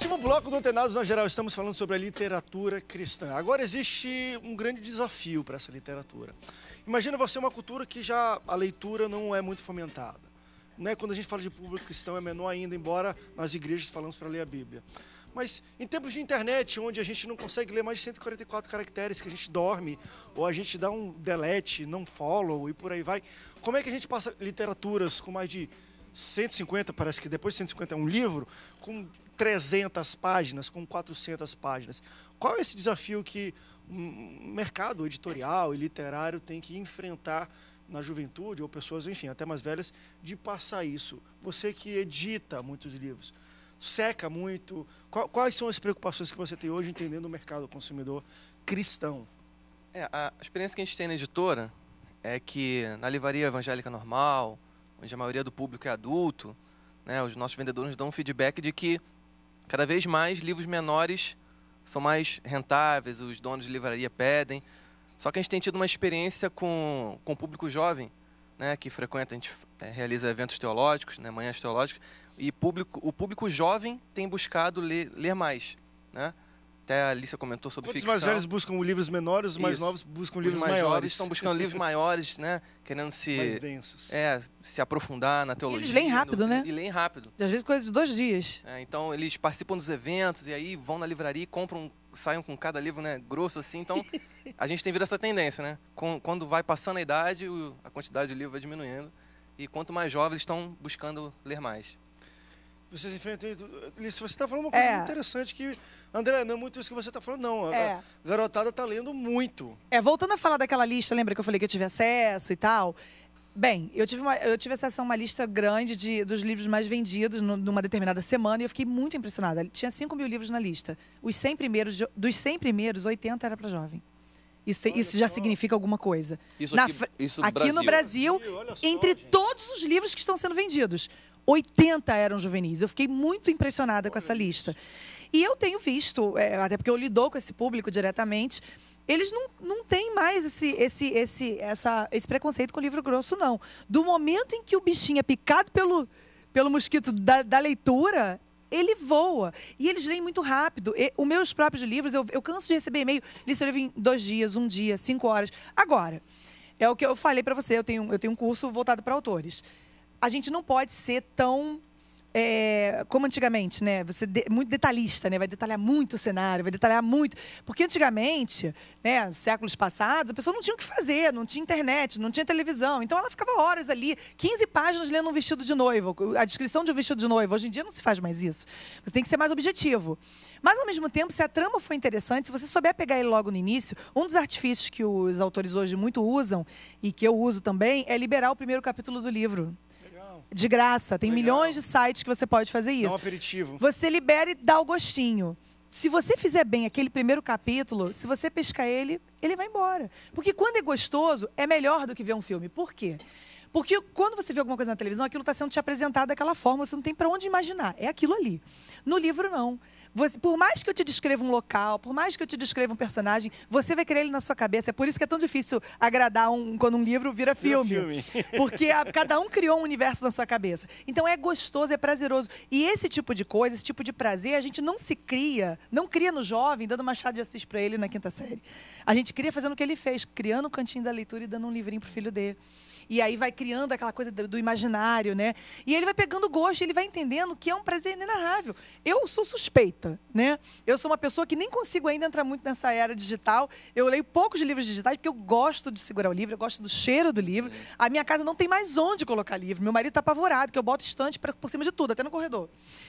último bloco do Antenados na Geral, estamos falando sobre a literatura cristã. Agora existe um grande desafio para essa literatura. Imagina você uma cultura que já a leitura não é muito fomentada. Né? Quando a gente fala de público cristão é menor ainda, embora nas igrejas falamos para ler a Bíblia. Mas em tempos de internet, onde a gente não consegue ler mais de 144 caracteres, que a gente dorme, ou a gente dá um delete, não follow e por aí vai, como é que a gente passa literaturas com mais de 150, parece que depois de 150 é um livro, com 300 páginas, com 400 páginas. Qual é esse desafio que o um mercado editorial e literário tem que enfrentar na juventude, ou pessoas, enfim, até mais velhas, de passar isso? Você que edita muitos livros, seca muito, quais são as preocupações que você tem hoje entendendo o mercado consumidor cristão? É, a experiência que a gente tem na editora é que na livraria evangélica normal, onde a maioria do público é adulto, né, os nossos vendedores dão um feedback de que cada vez mais livros menores são mais rentáveis, os donos de livraria pedem. Só que a gente tem tido uma experiência com, com o público jovem, né, que frequenta, a gente é, realiza eventos teológicos, né, manhãs teológicas, e público, o público jovem tem buscado ler, ler mais. Né? Até a Alicia comentou sobre Quantos ficção. Os mais velhos buscam livros menores, os mais Isso. novos buscam os livros mais maiores. jovens estão buscando livros maiores, né? Querendo se. Mais densos. É, se aprofundar na teologia. E eles leem rápido, no, né? E leem rápido. E às vezes coisas de dois dias. É, então eles participam dos eventos e aí vão na livraria e compram, saem com cada livro, né? Grosso assim. Então a gente tem vindo essa tendência, né? Quando vai passando a idade, a quantidade de livro vai diminuindo. E quanto mais jovens estão buscando ler mais vocês enfrentam. Alice, você está falando uma coisa é. muito interessante que. André, não é muito isso que você está falando, não. É. A garotada está lendo muito. É, voltando a falar daquela lista, lembra que eu falei que eu tive acesso e tal? Bem, eu tive, uma, eu tive acesso a uma lista grande de, dos livros mais vendidos no, numa determinada semana e eu fiquei muito impressionada. Tinha 5 mil livros na lista. Os 100 primeiros, dos 100 primeiros, 80 era para jovem. Isso, olha isso já significa alguma coisa. Isso aqui, na, isso no aqui Brasil. no Brasil, entre todos os livros que estão sendo vendidos. 80 eram juvenis. Eu fiquei muito impressionada Olha com essa isso. lista. E eu tenho visto, é, até porque eu lidou com esse público diretamente, eles não, não têm mais esse, esse, esse, essa, esse preconceito com o livro grosso, não. Do momento em que o bichinho é picado pelo, pelo mosquito da, da leitura, ele voa. E eles leem muito rápido. E, os meus próprios livros, eu, eu canso de receber e-mail. Li seu livro em dois dias, um dia, cinco horas. Agora, é o que eu falei para você. Eu tenho, eu tenho um curso voltado para autores a gente não pode ser tão é, como antigamente, né? Você de, muito detalhista, né? Vai detalhar muito o cenário, vai detalhar muito. Porque antigamente, né, séculos passados, a pessoa não tinha o que fazer, não tinha internet, não tinha televisão. Então ela ficava horas ali, 15 páginas lendo um vestido de noiva, a descrição de um vestido de noiva. Hoje em dia não se faz mais isso. Você tem que ser mais objetivo. Mas ao mesmo tempo, se a trama for interessante, se você souber pegar ele logo no início, um dos artifícios que os autores hoje muito usam e que eu uso também é liberar o primeiro capítulo do livro. De graça. Tem Legal. milhões de sites que você pode fazer isso. É um aperitivo. Você libera e dá o gostinho. Se você fizer bem aquele primeiro capítulo, se você pescar ele, ele vai embora. Porque quando é gostoso, é melhor do que ver um filme. Por quê? Porque quando você vê alguma coisa na televisão, aquilo está sendo te apresentado daquela forma, você não tem para onde imaginar. É aquilo ali. No livro, não. Você, por mais que eu te descreva um local, por mais que eu te descreva um personagem, você vai querer ele na sua cabeça. É por isso que é tão difícil agradar um, quando um livro vira filme. Vira filme. Porque a, cada um criou um universo na sua cabeça. Então é gostoso, é prazeroso. E esse tipo de coisa, esse tipo de prazer, a gente não se cria, não cria no jovem dando uma chave de assis para ele na quinta série. A gente cria fazendo o que ele fez, criando o um cantinho da leitura e dando um livrinho pro filho dele. E aí vai criando aquela coisa do, imaginário, né? E ele vai pegando gosto, ele vai entendendo que é um prazer inenarrável. Eu sou suspeita né? Eu sou uma pessoa que nem consigo ainda entrar muito nessa era digital. Eu leio poucos livros digitais porque eu gosto de segurar o livro, eu gosto do cheiro do livro. A minha casa não tem mais onde colocar livro. Meu marido tá apavorado, que eu boto estante pra, por cima de tudo, até no corredor.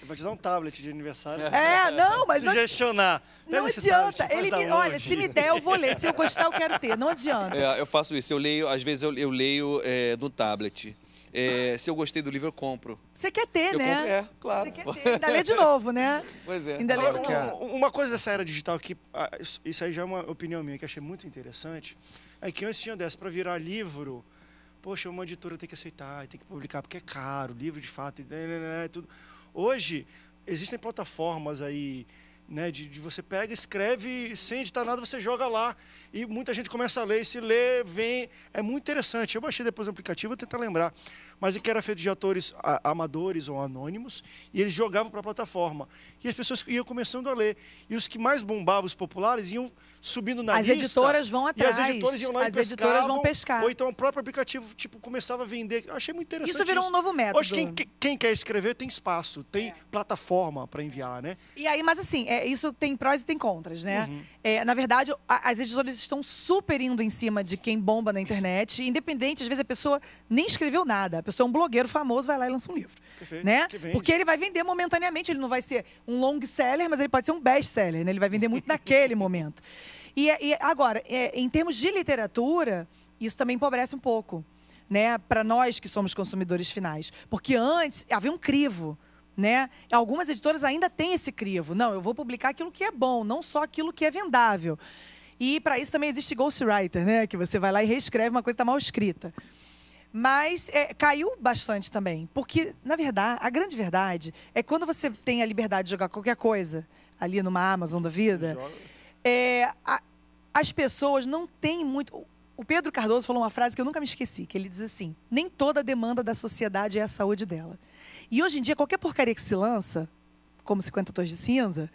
Vai vou te dar um tablet de aniversário. É, não, mas... Sugestionar. Não, não adianta. Tablet, Ele me, olha, se me der, eu vou ler. Se eu gostar, eu quero ter. Não adianta. É, eu faço isso. Eu leio, às vezes eu, eu leio é, no tablet. É, se eu gostei do livro, eu compro. Você quer ter, eu né? Compro, é, claro. Você quer ter. Ainda lê de novo, né? Pois é. Ainda lê de novo. Uma coisa dessa era digital que, ah, isso aí já é uma opinião minha que achei muito interessante, é que antes tinha dessa para virar livro, poxa, uma editora tem que aceitar, tem que publicar porque é caro, livro de fato, e né, né, né, tudo. Hoje, existem plataformas aí né, de, de, você pega, escreve, sem editar nada, você joga lá. E muita gente começa a ler, e se lê, vem. É muito interessante. Eu baixei depois o aplicativo, vou tentar lembrar. Mas que era feito de atores a, amadores ou anônimos, e eles jogavam para a plataforma. E as pessoas iam começando a ler. E os que mais bombavam, os populares, iam subindo na as lista. As editoras vão atrás. E as editoras iam lá as e pescavam, vão pescar. Ou então o próprio aplicativo tipo, começava a vender. Eu achei muito interessante. Isso virou isso. um novo método. Hoje, quem, quem, quem, quer escrever tem espaço, tem é. plataforma para enviar, né? E aí, mas assim, é, isso tem prós e tem contras, né? Uhum. É, na verdade, a, as editoras estão super indo em cima de quem bomba na internet, independente, às vezes a pessoa nem escreveu nada. A pessoa é um blogueiro famoso, vai lá e lança um livro. Perfeito. Né? Porque ele vai vender momentaneamente, ele não vai ser um long seller, mas ele pode ser um best seller, né? Ele vai vender muito naquele momento. E, é, e é, agora, é, em termos de literatura, isso também empobrece um pouco, né? Para nós que somos consumidores finais. Porque antes havia um crivo né? Algumas editoras ainda têm esse crivo. Não, eu vou publicar aquilo que é bom, não só aquilo que é vendável. E para isso também existe ghostwriter, né? Que você vai lá e reescreve uma coisa que está mal escrita. Mas é, caiu bastante também. Porque, na verdade, a grande verdade é quando você tem a liberdade de jogar qualquer coisa ali numa Amazon da vida, é, a, as pessoas não têm muito. O Pedro Cardoso falou uma frase que eu nunca me esqueci, que ele diz assim: nem toda demanda da sociedade é a saúde dela. E hoje em dia, qualquer porcaria que se lança, como 50 tons de cinza,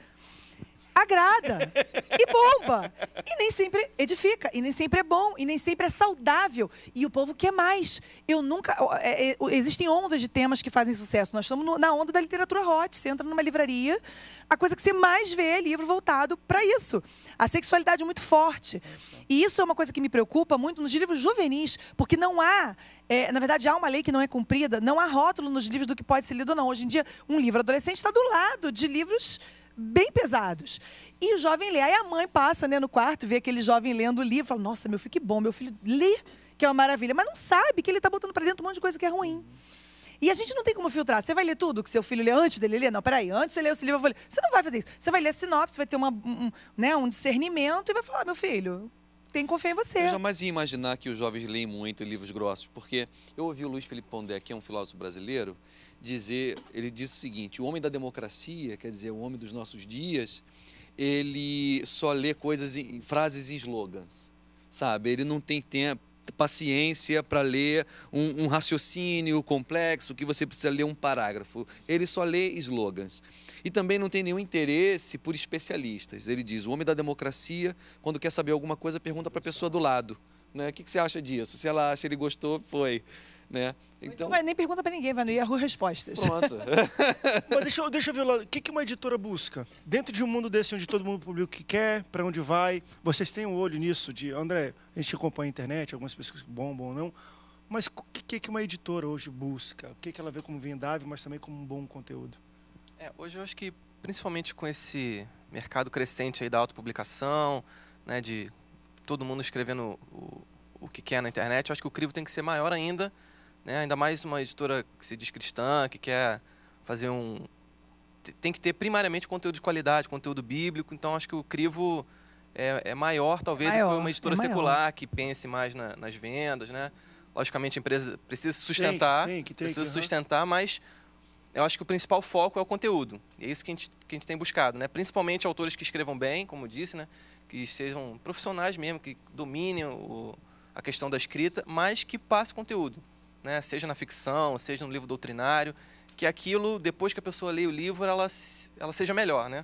agrada e bomba. E nem sempre edifica, e nem sempre é bom, e nem sempre é saudável. E o povo quer mais. Eu nunca. É, é, existem ondas de temas que fazem sucesso. Nós estamos no, na onda da literatura hot. Você entra numa livraria, a coisa que você mais vê é livro voltado para isso. A sexualidade é muito forte. E isso é uma coisa que me preocupa muito nos livros juvenis, porque não há. É, na verdade, há uma lei que não é cumprida, não há rótulo nos livros do que pode ser lido ou não. Hoje em dia, um livro adolescente está do lado de livros bem pesados. E o jovem lê. Aí a mãe passa né, no quarto, vê aquele jovem lendo o livro, fala: Nossa, meu filho, que bom, meu filho lê, que é uma maravilha. Mas não sabe que ele está botando para dentro um monte de coisa que é ruim. E a gente não tem como filtrar. Você vai ler tudo que seu filho lê antes dele ler? Não, peraí, antes ele lê esse livro, eu vou ler. Você não vai fazer isso. Você vai ler a sinopse, vai ter uma, um, né, um discernimento e vai falar, ah, meu filho, tem que confiar em você. Eu jamais ia imaginar que os jovens leem muito livros grossos, porque eu ouvi o Luiz Felipe Pondé, que é um filósofo brasileiro, dizer, ele diz o seguinte: o homem da democracia, quer dizer, o homem dos nossos dias, ele só lê coisas, em, frases e slogans, sabe? Ele não tem tempo paciência para ler um, um, raciocínio complexo, que você precisa ler um parágrafo. Ele só lê slogans. E também não tem nenhum interesse por especialistas. Ele diz: o homem da democracia, quando quer saber alguma coisa, pergunta para a pessoa do lado. Né? O que, que você acha disso? Se ela acha, ele gostou, foi. Né? Então... É nem pergunta para ninguém, vai no Yahoo Respostas. Pronto. Mas deixa, deixa eu ver lá, o que, que uma editora busca? Dentro de um mundo desse onde todo mundo publica o que quer, para onde vai, vocês têm um olho nisso de, André, a gente acompanha a internet, algumas pessoas bombam ou não, mas o que, que uma editora hoje busca? O que, que ela vê como vendável, mas também como um bom conteúdo? É, hoje eu acho que, principalmente com esse mercado crescente aí da autopublicação, né, de todo mundo escrevendo o, o que quer na internet, eu acho que o crivo tem que ser maior ainda né? Ainda mais uma editora que se diz cristã, que quer fazer um. Tem que ter primariamente conteúdo de qualidade, conteúdo bíblico, então acho que o crivo é, é maior, talvez, maior, do que uma é editora é secular que pense mais na, nas vendas, né? Logicamente a empresa precisa se sustentar, tem, tem, tem, precisa sustentar, mas eu acho que o principal foco é o conteúdo. E é isso que a gente, que a gente tem buscado, né? Principalmente autores que escrevam bem, como eu disse, né? Que sejam profissionais mesmo, que dominem o, a questão da escrita, mas que passe conteúdo né, seja na ficção, seja no livro doutrinário, que aquilo, depois que a pessoa lê o livro, ela, ela seja melhor, né?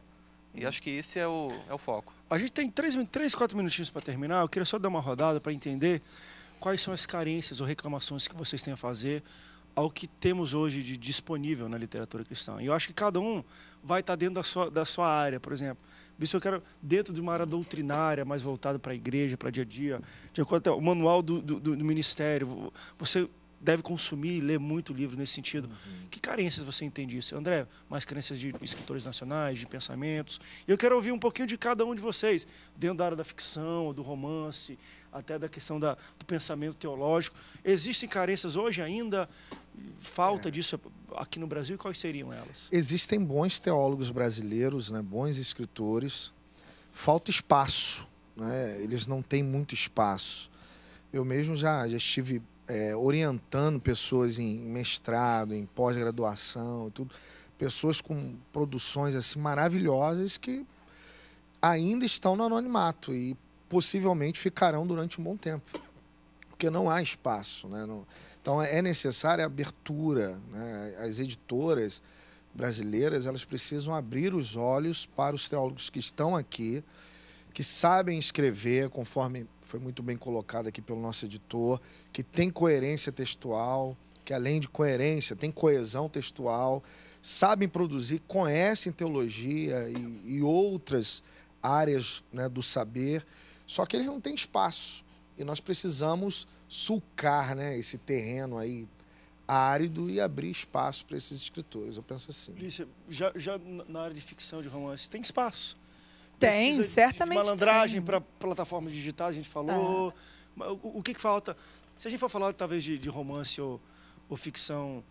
E uhum. acho que esse é o, é o foco. A gente tem três, três quatro minutinhos para terminar. Eu queria só dar uma rodada para entender quais são as carências ou reclamações que vocês têm a fazer ao que temos hoje de disponível na literatura cristã. E eu acho que cada um vai estar tá dentro da sua, da sua área, por exemplo. Bispo, eu quero dentro de uma área doutrinária, mais voltada para a igreja, para dia a dia, de acordo com o manual do, do, do ministério. Você deve consumir e ler muito livro nesse sentido. Uhum. Que carências você entende isso? André, mais carências de escritores nacionais, de pensamentos. Eu quero ouvir um pouquinho de cada um de vocês, dentro da área da ficção, do romance, até da questão da, do pensamento teológico. Existem carências hoje ainda? Falta é. disso aqui no Brasil? Quais seriam elas? Existem bons teólogos brasileiros, né, bons escritores. Falta espaço. Né? Eles não têm muito espaço. Eu mesmo já, já estive é, orientando pessoas em mestrado, em pós-graduação, tudo, pessoas com produções assim maravilhosas que ainda estão no anonimato e possivelmente ficarão durante um bom tempo, porque não há espaço, né? Não, então é necessária abertura, né? As editoras brasileiras elas precisam abrir os olhos para os teólogos que estão aqui que sabem escrever, conforme foi muito bem colocado aqui pelo nosso editor, que tem coerência textual, que além de coerência, tem coesão textual, sabem produzir, conhecem teologia e, e outras áreas né, do saber, só que eles não têm espaço. E nós precisamos sulcar né, esse terreno aí árido e abrir espaço para esses escritores. Eu penso assim. Lícia, já, já na área de ficção, de romance, tem espaço tem, certamente. De malandragem para plataformas digitais, a gente falou. Ah. O, o que, que, falta? Se a gente for falar talvez de, de romance ou, ou ficção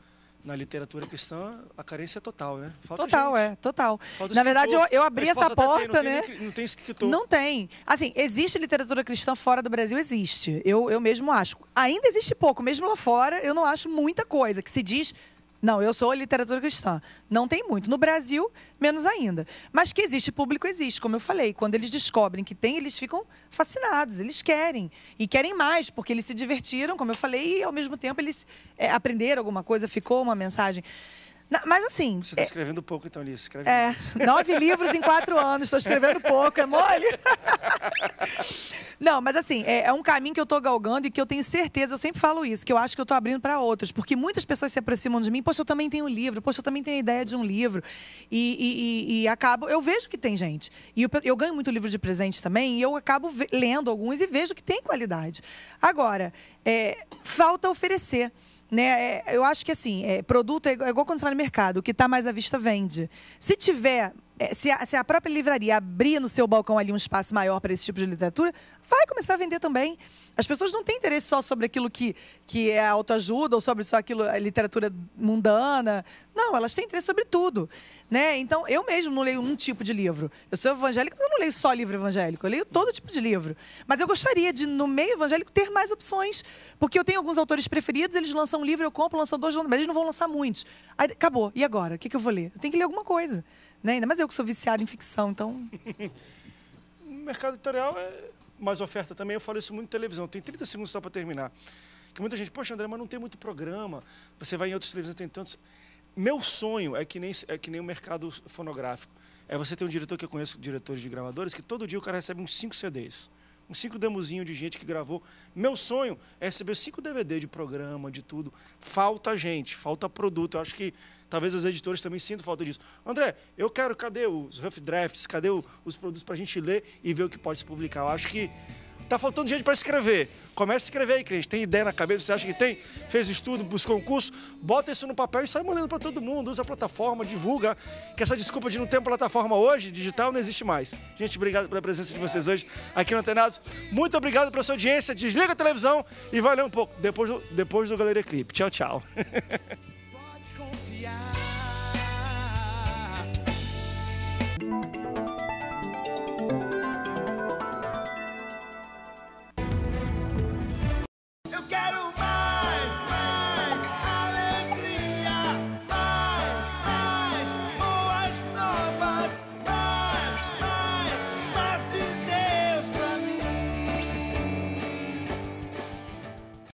na literatura cristã, a carência é total, né? Falta total, gente. é, total. Falta na verdade, eu, eu abri essa porta, tem, não né? Tem, não tem escritor. Não tem. Assim, existe literatura cristã fora do Brasil? Existe. Eu, eu mesmo acho. Ainda existe pouco. Mesmo lá fora, eu não acho muita coisa que se diz não, eu sou literatura cristã. Não tem muito. No Brasil, menos ainda. Mas que existe público, existe. Como eu falei, quando eles descobrem que tem, eles ficam fascinados, eles querem. E querem mais, porque eles se divertiram, como eu falei, e ao mesmo tempo eles é, aprenderam alguma coisa, ficou uma mensagem. Não, mas assim. Você está é, escrevendo pouco, então, Liz. Escreve é, mais. nove livros em quatro anos, estou escrevendo pouco, é mole? Não, mas assim, é, é um caminho que eu estou galgando e que eu tenho certeza, eu sempre falo isso, que eu acho que eu estou abrindo para outros, porque muitas pessoas se aproximam de mim, poxa, eu também tenho um livro, poxa, eu também tenho a ideia de um livro. E, e, e, e acabo, eu vejo que tem gente. E eu, eu ganho muito livro de presente também, e eu acabo lendo alguns e vejo que tem qualidade. Agora, é, falta oferecer né? É, eu acho que assim, é, produto é, é igual quando você vai no mercado, o que está mais à vista vende. Se tiver é, se a, se a, própria livraria abrir no seu balcão ali um espaço maior para esse tipo de literatura, vai começar a vender também. As pessoas não têm interesse só sobre aquilo que, que é autoajuda ou sobre só aquilo, a literatura mundana. Não, elas têm interesse sobre tudo. Né? Então, eu mesmo não leio um tipo de livro. Eu sou evangélica, mas eu não leio só livro evangélico. Eu leio todo tipo de livro. Mas eu gostaria de, no meio evangélico, ter mais opções. Porque eu tenho alguns autores preferidos, eles lançam um livro, eu compro, lançam dois, mas eles não vão lançar muitos. Aí, acabou. E agora? O que, que eu vou ler? Eu tenho que ler alguma coisa. Né? Ainda mais eu que sou viciado em ficção, então. o mercado editorial é mais oferta também. Eu falo isso muito em televisão. Tem 30 segundos só para terminar. Que muita gente, poxa, André, mas não tem muito programa. Você vai em outras televisões, tem tantos. Meu sonho é que nem é que nem o mercado fonográfico. É você ter um diretor que eu conheço, diretores de gravadores, que todo dia o cara recebe uns 5 CDs cinco demozinhos de gente que gravou. Meu sonho é receber cinco DVD de programa, de tudo. Falta gente, falta produto. Eu acho que talvez as editoras também sintam falta disso. André, eu quero, cadê os rough drafts, cadê os produtos para a gente ler e ver o que pode se publicar? Eu acho que Está faltando gente para escrever. começa a escrever aí, crente. Tem ideia na cabeça, você acha que tem? Fez estudo, buscou um curso, bota isso no papel e sai mandando para todo mundo. Usa a plataforma, divulga. Que essa desculpa de não ter plataforma hoje, digital, não existe mais. Gente, obrigado pela presença de vocês hoje aqui no Antenados. Muito obrigado pela sua audiência. Desliga a televisão e vai ler um pouco depois do, depois do Galeria Clipe. Tchau, tchau.